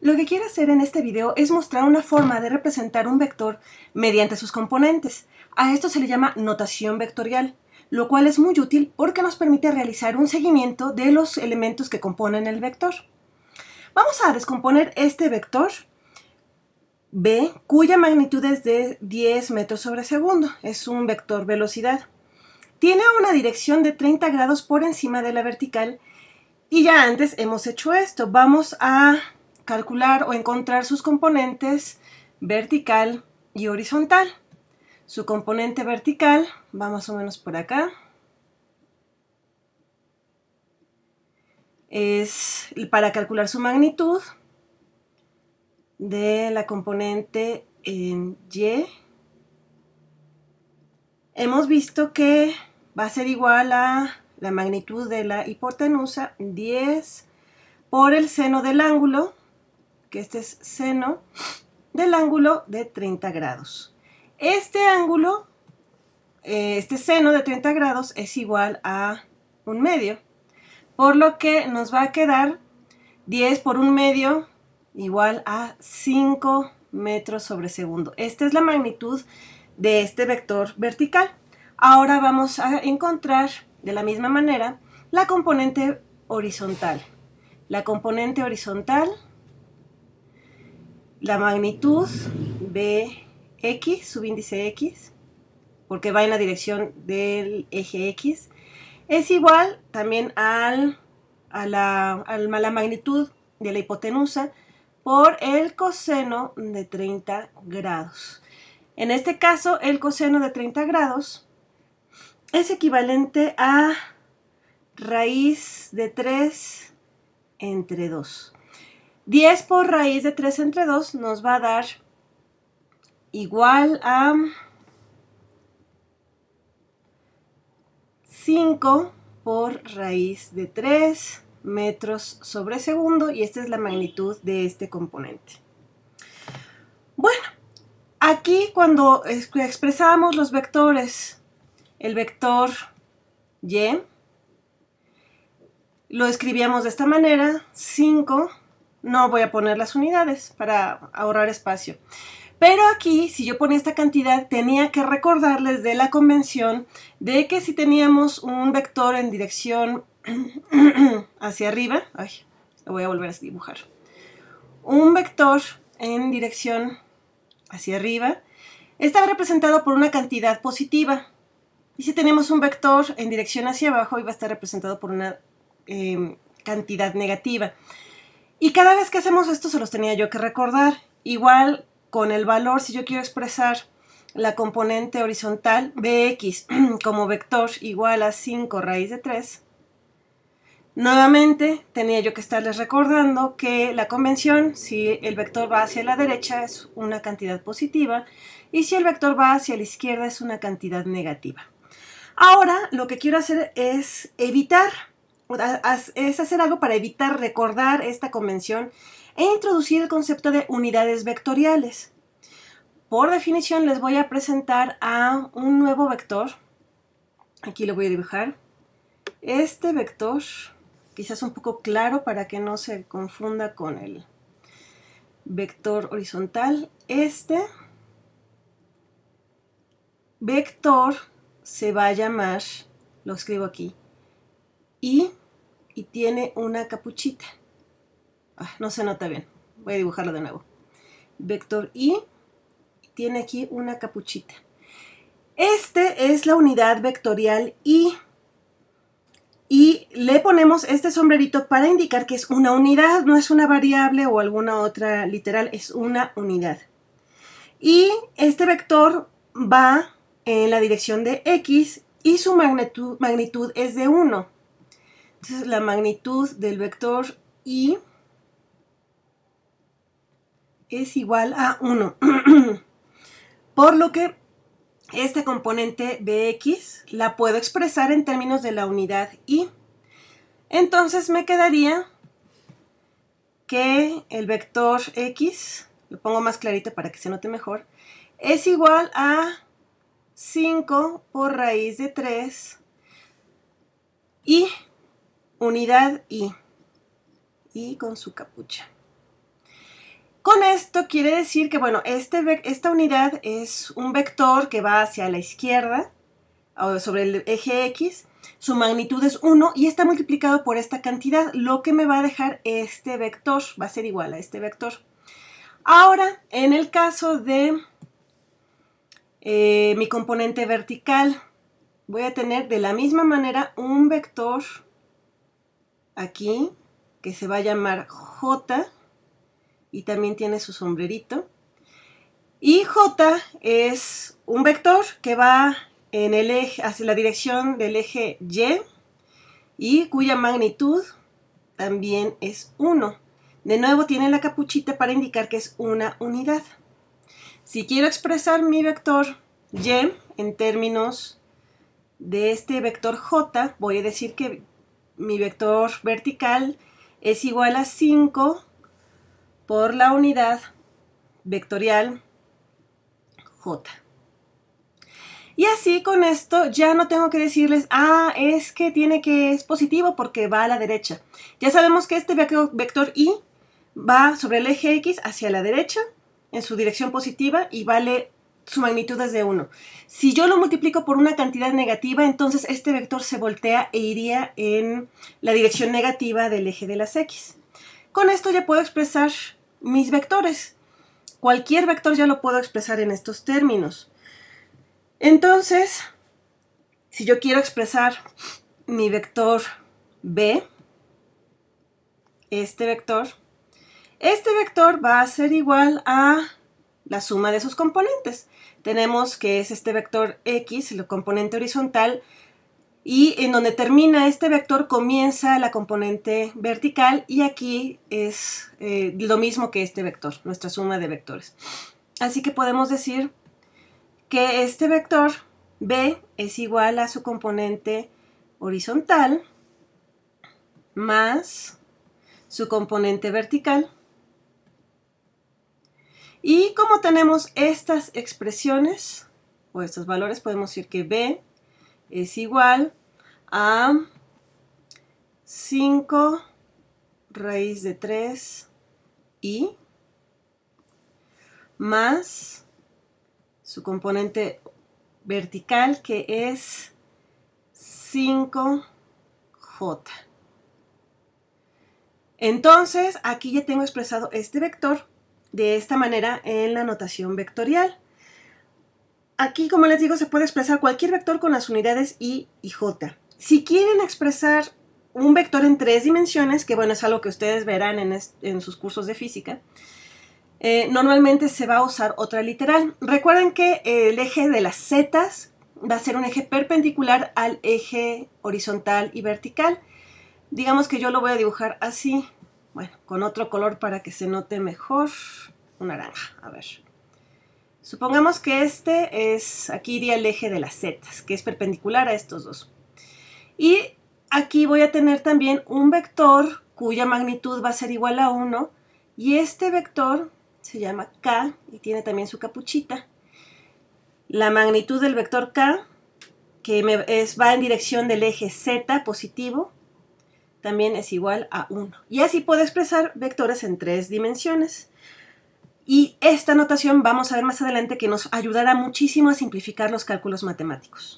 Lo que quiero hacer en este video es mostrar una forma de representar un vector mediante sus componentes. A esto se le llama notación vectorial, lo cual es muy útil porque nos permite realizar un seguimiento de los elementos que componen el vector. Vamos a descomponer este vector B, cuya magnitud es de 10 metros sobre segundo. Es un vector velocidad. Tiene una dirección de 30 grados por encima de la vertical y ya antes hemos hecho esto. Vamos a calcular o encontrar sus componentes vertical y horizontal. Su componente vertical va más o menos por acá. Es para calcular su magnitud de la componente en Y. Hemos visto que va a ser igual a la magnitud de la hipotenusa 10 por el seno del ángulo que este es seno del ángulo de 30 grados. Este ángulo, eh, este seno de 30 grados es igual a un medio, por lo que nos va a quedar 10 por un medio igual a 5 metros sobre segundo. Esta es la magnitud de este vector vertical. Ahora vamos a encontrar de la misma manera la componente horizontal. La componente horizontal la magnitud de X, subíndice X, porque va en la dirección del eje X, es igual también a, la, a la magnitud de la hipotenusa por el coseno de 30 grados. En este caso, el coseno de 30 grados es equivalente a raíz de 3 entre 2. 10 por raíz de 3 entre 2 nos va a dar igual a 5 por raíz de 3 metros sobre segundo y esta es la magnitud de este componente. Bueno, aquí cuando expresamos los vectores, el vector y, lo escribíamos de esta manera, 5 no voy a poner las unidades para ahorrar espacio. Pero aquí, si yo ponía esta cantidad, tenía que recordarles de la convención de que si teníamos un vector en dirección hacia arriba, lo voy a volver a dibujar, un vector en dirección hacia arriba está representado por una cantidad positiva. Y si tenemos un vector en dirección hacia abajo, iba a estar representado por una em, cantidad negativa. Y cada vez que hacemos esto se los tenía yo que recordar. Igual con el valor, si yo quiero expresar la componente horizontal bx como vector igual a 5 raíz de 3, nuevamente tenía yo que estarles recordando que la convención, si el vector va hacia la derecha es una cantidad positiva y si el vector va hacia la izquierda es una cantidad negativa. Ahora lo que quiero hacer es evitar es hacer algo para evitar recordar esta convención e introducir el concepto de unidades vectoriales. Por definición les voy a presentar a un nuevo vector. Aquí lo voy a dibujar. Este vector, quizás un poco claro para que no se confunda con el vector horizontal. Este vector se va a llamar, lo escribo aquí, y, tiene una capuchita. Ah, no se nota bien. Voy a dibujarlo de nuevo. Vector I tiene aquí una capuchita. Este es la unidad vectorial I. Y le ponemos este sombrerito para indicar que es una unidad, no es una variable o alguna otra literal, es una unidad. Y este vector va en la dirección de X y su magnitud, magnitud es de 1. Entonces la magnitud del vector I es igual a 1. Por lo que este componente bx la puedo expresar en términos de la unidad i. Entonces me quedaría que el vector x, lo pongo más clarito para que se note mejor, es igual a 5 por raíz de 3 y Unidad I. Y con su capucha. Con esto quiere decir que, bueno, este, esta unidad es un vector que va hacia la izquierda, sobre el eje X, su magnitud es 1 y está multiplicado por esta cantidad, lo que me va a dejar este vector, va a ser igual a este vector. Ahora, en el caso de eh, mi componente vertical, voy a tener de la misma manera un vector aquí que se va a llamar J y también tiene su sombrerito. Y J es un vector que va en el eje, hacia la dirección del eje Y y cuya magnitud también es 1. De nuevo tiene la capuchita para indicar que es una unidad. Si quiero expresar mi vector Y en términos de este vector J, voy a decir que mi vector vertical es igual a 5 por la unidad vectorial J. Y así con esto ya no tengo que decirles, ah, es que tiene que, es positivo porque va a la derecha. Ya sabemos que este vector I va sobre el eje X hacia la derecha en su dirección positiva y vale su magnitud es de 1. Si yo lo multiplico por una cantidad negativa, entonces este vector se voltea e iría en la dirección negativa del eje de las x. Con esto ya puedo expresar mis vectores. Cualquier vector ya lo puedo expresar en estos términos. Entonces, si yo quiero expresar mi vector b, este vector, este vector va a ser igual a la suma de sus componentes. Tenemos que es este vector x, el componente horizontal, y en donde termina este vector comienza la componente vertical y aquí es eh, lo mismo que este vector, nuestra suma de vectores. Así que podemos decir que este vector b es igual a su componente horizontal más su componente vertical y como tenemos estas expresiones o estos valores, podemos decir que B es igual a 5 raíz de 3 i más su componente vertical que es 5j. Entonces, aquí ya tengo expresado este vector de esta manera en la notación vectorial. Aquí, como les digo, se puede expresar cualquier vector con las unidades i y j. Si quieren expresar un vector en tres dimensiones, que bueno, es algo que ustedes verán en, sus cursos de física, eh, normalmente se va a usar otra literal. Recuerden que el eje de las zetas va a ser un eje perpendicular al eje horizontal y vertical. Digamos que yo lo voy a dibujar así. Bueno, con otro color para que se note mejor. Un naranja, a ver. Supongamos que este es, aquí iría el eje de las zetas, que es perpendicular a estos dos. Y aquí voy a tener también un vector cuya magnitud va a ser igual a 1 y este vector se llama K y tiene también su capuchita. La magnitud del vector K, que es, va en dirección del eje Z positivo, también es igual a 1. Y así puede expresar vectores en tres dimensiones. Y esta notación vamos a ver más adelante que nos ayudará muchísimo a simplificar los cálculos matemáticos.